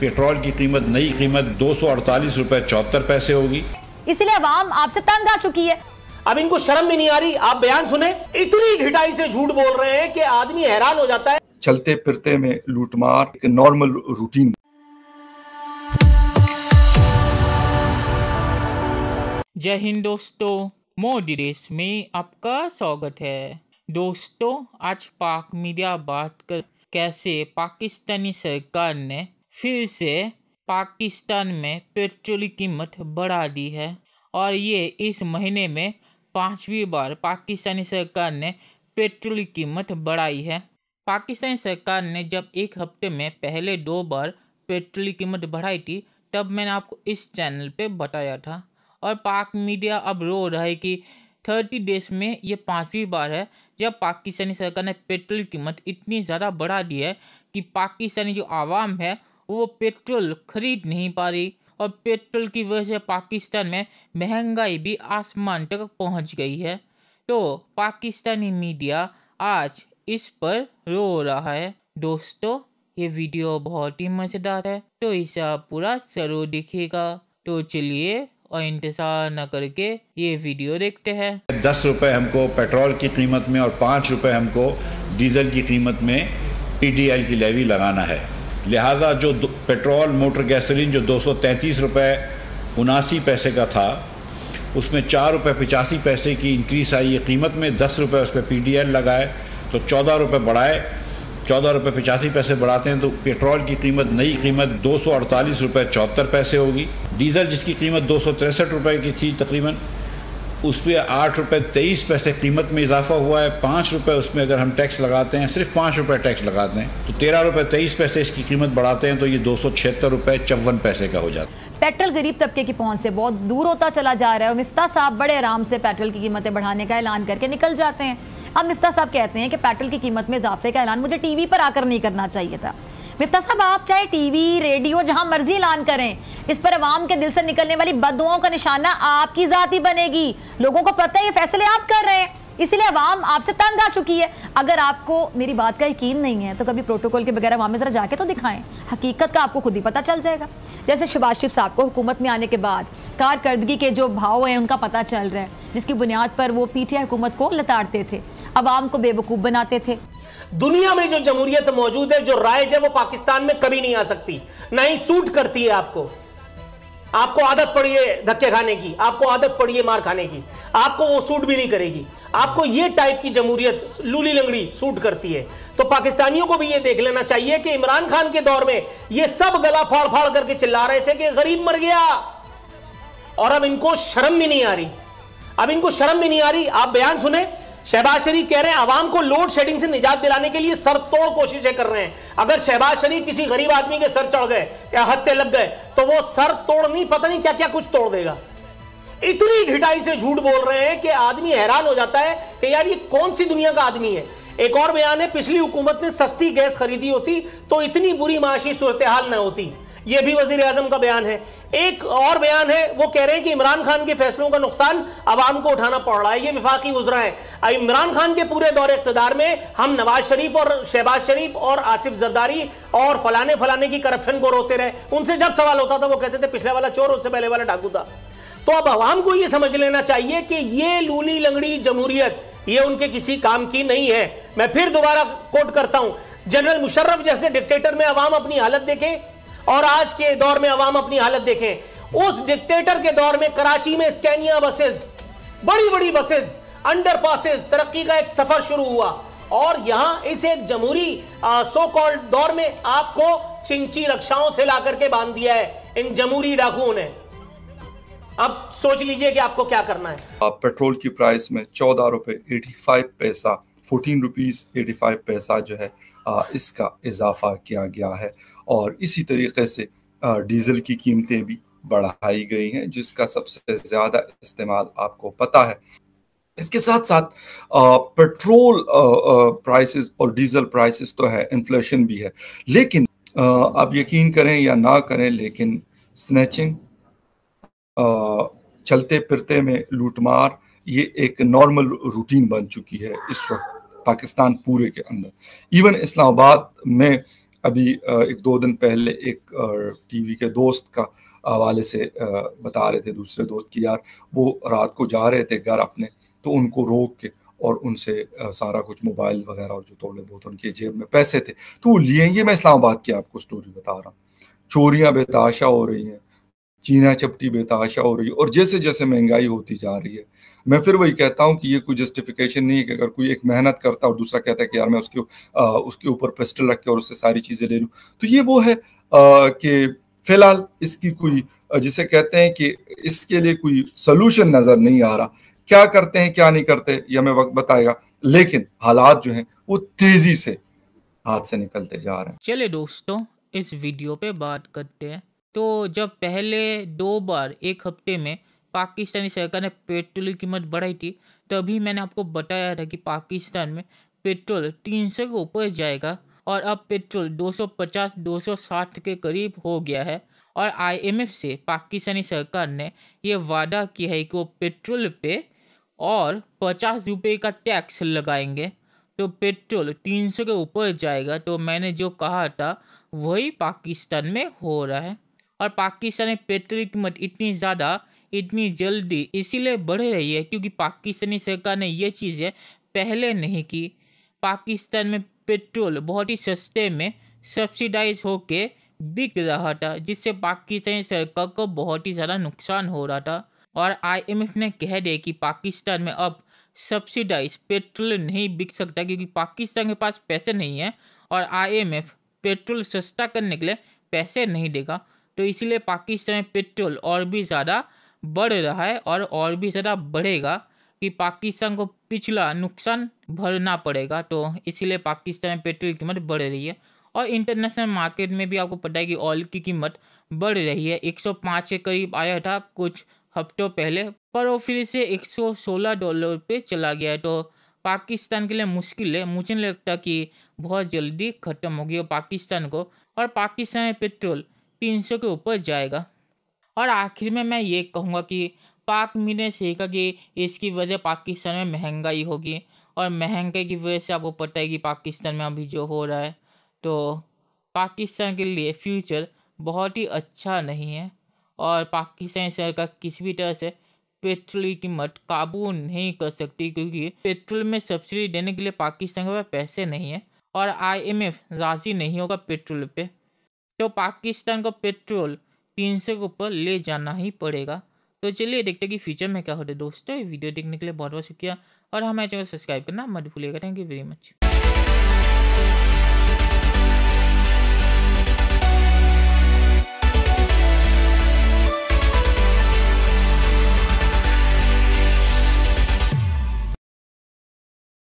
petrol की कीमत नई कीमत दो सौ अड़तालीस रुपए चौहत्तर पैसे होगी इसलिए आवाम आपसे तंग आ चुकी है अब इनको शर्म भी नहीं आ रही आप बयान सुने इतनी ढिटाई से झूठ बोल रहे हैं कि आदमी हैरान हो जाता है चलते फिरते में लूटमार एक नॉर्मल रूटीन जय हिंद दोस्तों मोदी रेस में आपका स्वागत है दोस्तों आज पाक मीडिया बात कर कैसे पाकिस्तानी सरकार ने फिर से पाकिस्तान में पेट्रोल की कीमत बढ़ा दी है और ये इस महीने में पांचवी बार पाकिस्तानी सरकार ने पेट्रोल की कीमत बढ़ाई है पाकिस्तानी सरकार ने जब एक हफ्ते में पहले दो बार पेट्रोल की कीमत बढ़ाई थी तब मैंने आपको इस चैनल पे बताया था और पाक मीडिया अब रो रहा है कि थर्टी डेज में ये पाँचवीं बार है जब पाकिस्तानी सरकार ने पेट्रोल की कीमत इतनी ज़्यादा बढ़ा दी है कि पाकिस्तानी जो आवाम है वो पेट्रोल खरीद नहीं पा रही और पेट्रोल की वजह से पाकिस्तान में महंगाई भी आसमान तक पहुंच गई है तो पाकिस्तानी मीडिया आज इस पर रो रहा है दोस्तों ये वीडियो बहुत ही मज़ेदार है तो इसे आप पूरा जरूर देखिएगा तो चलिए और इंतज़ार न करके ये वीडियो देखते हैं दस रुपये हमको पेट्रोल की कीमत में और पाँच रुपये हमको डीजल की कीमत में पी की लेवी लगाना है लिहाजा जो पेट्रोल मोटर गैसोलीन जो दो सौ तैंतीस रुपये उनासी पैसे का था उसमें चार रुपये पचासी पैसे की इंक्रीस आई है कीमत में दस रुपये उस पर पी डी एल लगाए तो चौदह रुपये बढ़ाए चौदह रुपये पचासी पैसे बढ़ाते हैं तो पेट्रोल की कीमत नई कीमत दो सौ अड़तालीस रुपये चौहत्तर पैसे होगी डीज़ल जिसकी कीमत दो सौ तिरसठ रुपये की थी तकरीबन उस पर आठ रुपये तेईस पैसे कीमत में इजाफा हुआ है पाँच रुपये उसमें अगर हम टैक्स लगाते हैं सिर्फ पाँच रुपये टैक्स लगाते हैं तो तेरह रुपये तेईस पैसे इसकी कीमत बढ़ाते हैं तो ये दो सौ छिहत्तर रुपये चौवन पैसे का हो जाता है पेट्रोल गरीब तबके की पहुंच से बहुत दूर होता चला जा रहा है और मिफ्ता साहब बड़े आराम से पेट्रोल की कीमतें बढ़ाने का ऐलान करके निकल जाते हैं अब मिफ्ता साहब कहते हैं कि पेट्रोल की कीमत में इजाफे का ऐलान मुझे वी पर आकर नहीं करना चाहिए था विप्ता साहब आप चाहे टीवी रेडियो जहां मर्जी ऐलान करें इस पर आवाम के दिल से निकलने वाली बदुओं का निशाना आपकी जाती बनेगी लोगों को पता है ये फैसले आप कर रहे हैं इसलिए आवाम आपसे तंग आ चुकी है अगर आपको मेरी बात का यकीन नहीं है तो कभी प्रोटोकॉल के बगैर आवाम में ज़रा जाके तो दिखाएं हकीकत का आपको खुद ही पता चल जाएगा जैसे शबाज शरीफ साहब को हुकूमत में आने के बाद कारकर्दगी के जो भाव हैं उनका पता चल रहा है जिसकी बुनियाद पर वो पीटीआई हुकूमत को लताड़ते थे आवाम को बेवकूफ़ बनाते थे दुनिया में जो जमहूरियत मौजूद है जो राइज है वो पाकिस्तान में कभी नहीं आ सकती ना ही सूट करती है आपको आपको आदत पड़ी है धक्के खाने की आपको आदत पड़ी है मार खाने की आपको वो सूट भी नहीं करेगी आपको ये टाइप की जमहूरियत लूली लंगड़ी सूट करती है तो पाकिस्तानियों को भी ये देख लेना चाहिए कि इमरान खान के दौर में ये सब गला फाड़ फाड़ करके चिल्ला रहे थे कि गरीब मर गया और अब इनको शर्म भी नहीं आ रही अब इनको शर्म भी नहीं आ रही आप बयान सुने शहबाज शरीफ कह रहे हैं आवाम को लोड शेडिंग से निजात दिलाने के लिए सर तोड़ कोशिशें कर रहे हैं अगर शहबाज शरीफ किसी गरीब आदमी के सर चढ़ गए या हत्या लग गए तो वो सर तोड़ नहीं पता नहीं क्या क्या कुछ तोड़ देगा इतनी घिटाई से झूठ बोल रहे हैं कि आदमी हैरान हो जाता है कि यार ये कौन सी दुनिया का आदमी है एक और बयान है पिछली हुकूमत ने सस्ती गैस खरीदी होती तो इतनी बुरी माशी सूरत हाल न होती यह भी वजीर आजम का बयान है एक और बयान है वो कह रहे हैं कि इमरान खान के फैसलों का नुकसान आवाम को उठाना पड़ रहा है ये विफाकी गुजरा है इमरान खान के पूरे दौरे इकतदार में हम नवाज शरीफ और शहबाज शरीफ और आसिफ जरदारी और फलाने फलाने की करप्शन को रोते रहे उनसे जब सवाल होता था वो कहते थे पिछले वाला चोर उससे पहले वाला डाकू था तो अब आवाम को यह समझ लेना चाहिए कि ये लूली लंगड़ी जमहूरियत ये उनके किसी काम की नहीं है मैं फिर दोबारा कोट करता हूं जनरल मुशर्रफ जैसे डिक्टेटर में आवाम अपनी हालत देखे और आज के दौर में अवाम अपनी हालत देखें उस डिक्टेटर के दौर में कराची में स्कैनिया बसेस बड़ी बड़ी बसेस अंडर पासेस तरक्की का एक सफर शुरू हुआ और यहां इस एक जमहूरी सो कॉल्ड दौर में आपको चिंची रक्षाओं से ला करके बांध दिया है इन जमहूरी डाकुओं ने अब सोच लीजिए कि आपको क्या करना है आप पेट्रोल की प्राइस में चौदह रुपए एटी फाइव पैसा फोर्टीन रुपीज एटी फाइव पैसा जो है इसका इजाफा किया गया है और इसी तरीके से डीज़ल की कीमतें भी बढ़ाई गई हैं जिसका सबसे ज़्यादा इस्तेमाल आपको पता है इसके साथ साथ पेट्रोल प्राइसेस और डीजल प्राइसेस तो है इन्फ्लेशन भी है लेकिन आप यकीन करें या ना करें लेकिन स्नैचिंग चलते फिरते में लूटमार ये एक नॉर्मल रूटीन बन चुकी है इस वक्त पाकिस्तान पूरे के अंदर इवन इस्लामाबाद में अभी एक दो दिन पहले एक टीवी के दोस्त का हवाले से बता रहे थे दूसरे दोस्त कि यार वो रात को जा रहे थे घर अपने तो उनको रोक के और उनसे सारा कुछ मोबाइल वगैरह और जो थोड़े बहुत उनके जेब में पैसे थे तो वो लिए मैं इस्लामाबाद की आपको स्टोरी बता रहा हूँ चोरियाँ बेताशा हो रही हैं चीना चपटी बेताशा हो रही है और जैसे जैसे महंगाई होती जा रही है मैं फिर वही कहता हूँ कि ये कोई जस्टिफिकेशन नहीं है कि अगर कोई एक मेहनत करता है और दूसरा कहता है कि यार मैं उसके आ, उसके ऊपर पेस्टल रख के और उससे सारी चीज़ें ले लूँ तो ये वो है कि फिलहाल इसकी कोई जिसे कहते हैं कि इसके लिए कोई सोल्यूशन नज़र नहीं आ रहा क्या करते हैं क्या नहीं करते यह हमें वक्त बताएगा लेकिन हालात जो हैं वो तेज़ी से हाथ से निकलते जा रहे हैं चले दोस्तों इस वीडियो पे बात करते हैं तो जब पहले दो बार एक हफ्ते में पाकिस्तानी सरकार ने पेट्रोल की कीमत बढ़ाई थी तभी तो मैंने आपको बताया था कि पाकिस्तान में पेट्रोल तीन सौ के ऊपर जाएगा और अब पेट्रोल 250 260 के करीब हो गया है और आईएमएफ से पाकिस्तानी सरकार ने ये वादा किया है कि वो पेट्रोल पे और पचास रुपये का टैक्स लगाएंगे तो पेट्रोल तीन सौ के ऊपर जाएगा तो मैंने जो कहा था वही पाकिस्तान में हो रहा है और पाकिस्तानी पेट्रोल की कीमत इतनी ज़्यादा इतनी जल्दी इसीलिए बढ़ रही है क्योंकि पाकिस्तानी सरकार ने ये चीज़ें पहले नहीं की पाकिस्तान में पेट्रोल बहुत ही सस्ते में सब्सिडाइज होके बिक रहा था जिससे पाकिस्तानी सरकार को बहुत ही ज़्यादा नुकसान हो रहा था और आईएमएफ ने कह दिया कि पाकिस्तान में अब सब्सिडाइज पेट्रोल नहीं बिक सकता क्योंकि पाकिस्तान के पास पैसे नहीं है और आईएमएफ पेट्रोल सस्ता करने के लिए पैसे नहीं देगा तो इसीलिए पाकिस्तान में पेट्रोल और भी ज़्यादा बढ़ रहा है और और भी ज़्यादा बढ़ेगा कि पाकिस्तान को पिछला नुकसान भरना पड़ेगा तो इसीलिए पाकिस्तान में पेट्रोल की कीमत बढ़ रही है और इंटरनेशनल मार्केट में भी आपको पता है कि ऑयल की कीमत बढ़ रही है 105 के करीब आया था कुछ हफ्तों पहले पर वो फिर से 116 डॉलर पे चला गया है तो पाकिस्तान के लिए मुश्किल है मुझे नहीं लगता कि बहुत जल्दी ख़त्म होगी पाकिस्तान को और पाकिस्तान में पेट्रोल तीन सौ के ऊपर जाएगा और आखिर में मैं ये कहूँगा कि पाक ने सीखा कि इसकी वजह पाकिस्तान में महंगाई होगी और महंगाई की वजह से आपको पता है कि पाकिस्तान में अभी जो हो रहा है तो पाकिस्तान के लिए फ्यूचर बहुत ही अच्छा नहीं है और पाकिस्तान सरकार किसी भी तरह से पेट्रोल की कीमत काबू नहीं कर सकती क्योंकि पेट्रोल में सब्सिडी देने के लिए पाकिस्तान के पास पैसे नहीं है और आईएमएफ राज़ी नहीं होगा पेट्रोल पे तो पाकिस्तान को पेट्रोल तीन सौ के ऊपर ले जाना ही पड़ेगा तो चलिए देखते हैं कि फ्यूचर में क्या होता है दोस्तों वीडियो देखने के लिए बहुत बहुत शुक्रिया और हमारे चैनल सब्सक्राइब करना मत भूलिएगा थैंक यू वेरी मच